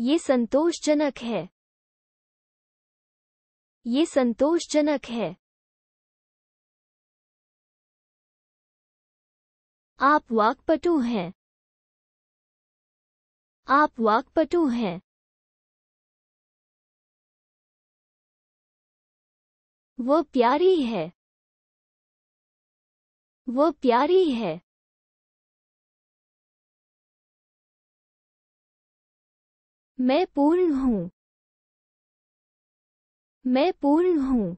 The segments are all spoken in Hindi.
ये संतोषजनक है ये संतोषजनक है आप वाकपटु हैं आप वाकपटु हैं वो प्यारी है वो प्यारी है मैं पूर्ण हूँ मैं पूर्ण हूँ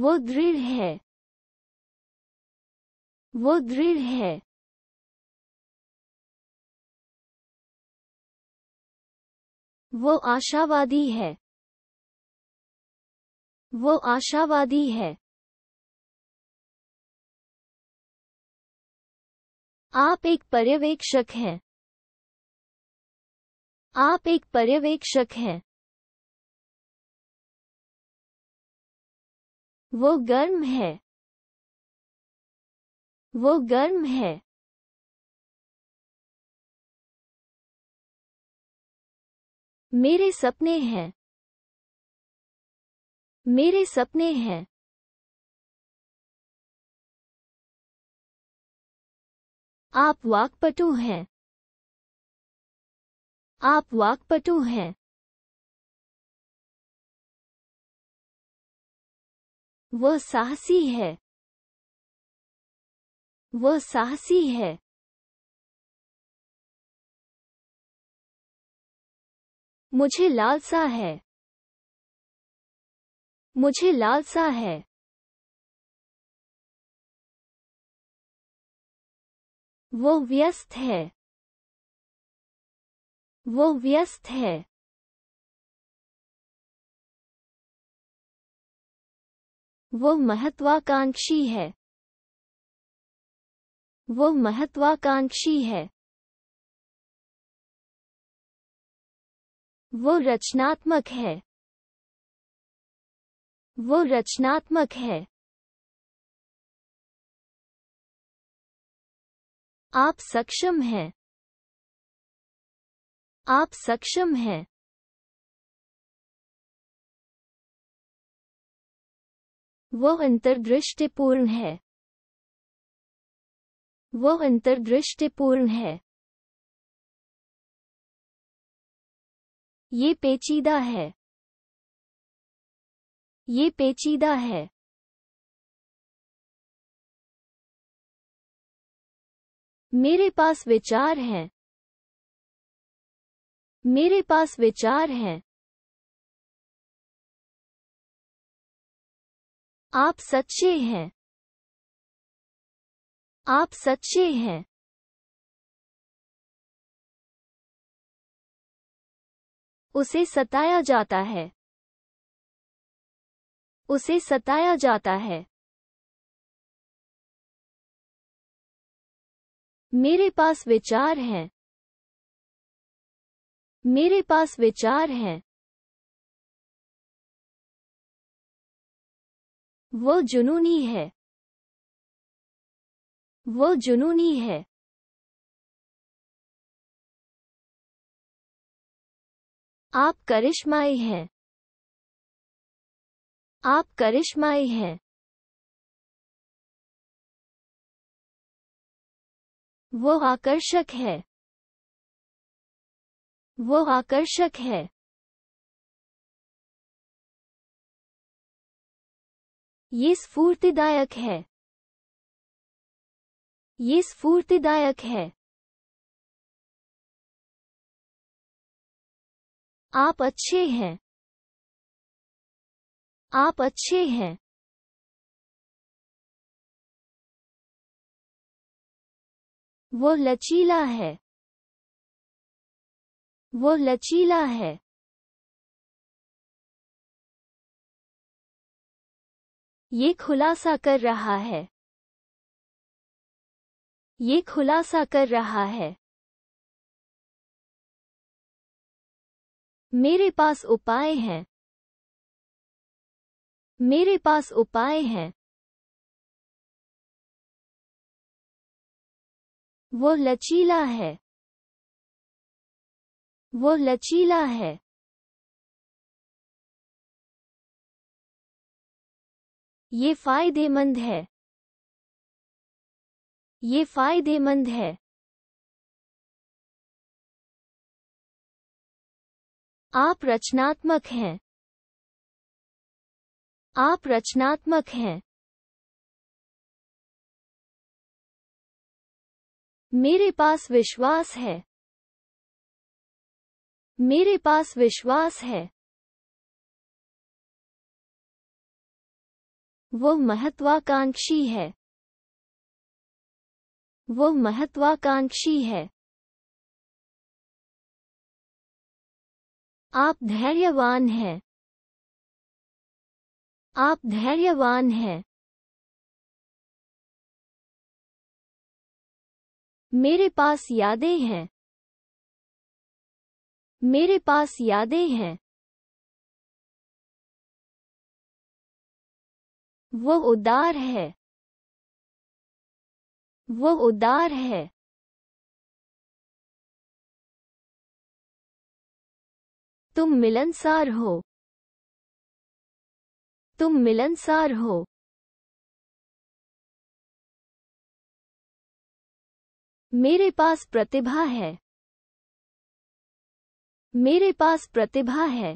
वो दृढ़ है वो दृढ़ है वो आशावादी है वो आशावादी है आप एक पर्यवेक्षक हैं आप एक पर्यवेक्षक हैं वो गर्म है वो गर्म है मेरे सपने हैं मेरे सपने हैं आप वाकपटु हैं आप वाकपटु हैं वह साहसी है वह साहसी है मुझे लालसा है मुझे लालसा है वो व्यस्त है वो व्यस्त है वो महत्वाकांक्षी है वो महत्वाकांक्षी है वो रचनात्मक है वो रचनात्मक है आप सक्षम हैं आप सक्षम हैं वह अंतर्दृष्टिपूर्ण है वह अंतर्दृष्टिपूर्ण है ये पेचीदा है ये पेचीदा है मेरे पास विचार हैं मेरे पास विचार हैं आप सच्चे हैं आप सच्चे हैं उसे सताया जाता है उसे सताया जाता है मेरे पास विचार हैं मेरे पास विचार हैं वो जुनूनी है वो जुनूनी है आप करिश्माई हैं आप करिश्माई हैं वो आकर्षक है वो आकर्षक है ये स्फूर्तिदायक है ये स्फूर्तिदायक है आप अच्छे हैं आप अच्छे हैं वो लचीला है वो लचीला है ये खुलासा कर रहा है ये खुलासा कर रहा है मेरे पास उपाय हैं मेरे पास उपाय हैं वो लचीला है वो लचीला है ये फायदेमंद है ये फायदेमंद है आप रचनात्मक हैं आप रचनात्मक हैं मेरे पास विश्वास है मेरे पास विश्वास है वो महत्वाकांक्षी है वो महत्वाकांक्षी है आप धैर्यवान हैं आप धैर्यवान हैं मेरे पास यादें हैं मेरे पास यादें हैं वो उदार है वो उदार है तुम मिलनसार हो तुम मिलनसार हो मेरे पास प्रतिभा है मेरे पास प्रतिभा है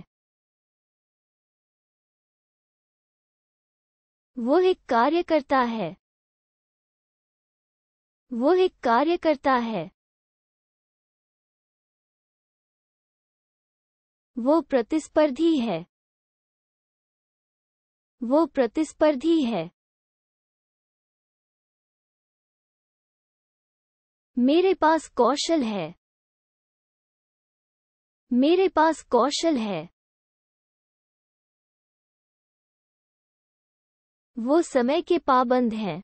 वो एक कार्यकर्ता है वो एक कार्यकर्ता है वो प्रतिस्पर्धी है वो प्रतिस्पर्धी है मेरे पास कौशल है मेरे पास कौशल है वो समय के पाबंद हैं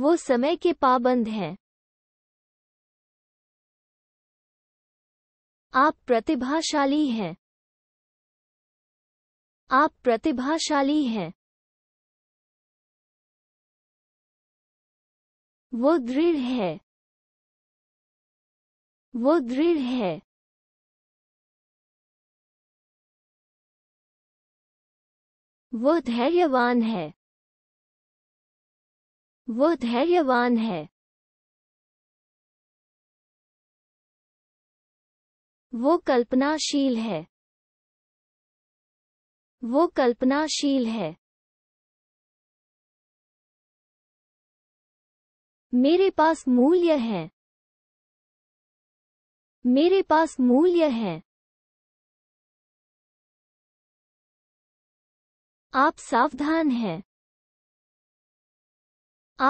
वो समय के पाबंद हैं आप प्रतिभाशाली हैं आप प्रतिभाशाली हैं वो दृढ़ है वो दृढ़ है वो धैर्यवान है वो धैर्यवान है वो कल्पनाशील है वो कल्पनाशील है मेरे पास मूल्य है मेरे पास मूल्य है आप सावधान हैं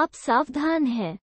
आप सावधान हैं